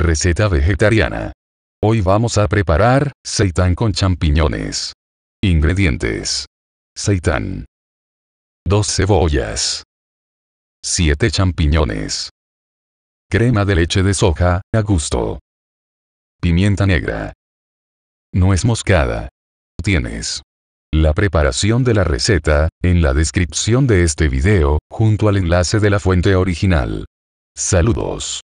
Receta vegetariana. Hoy vamos a preparar seitán con champiñones. Ingredientes. Seitan 2 cebollas. 7 champiñones. Crema de leche de soja, a gusto. Pimienta negra. No es moscada. Tienes la preparación de la receta, en la descripción de este video, junto al enlace de la fuente original. Saludos.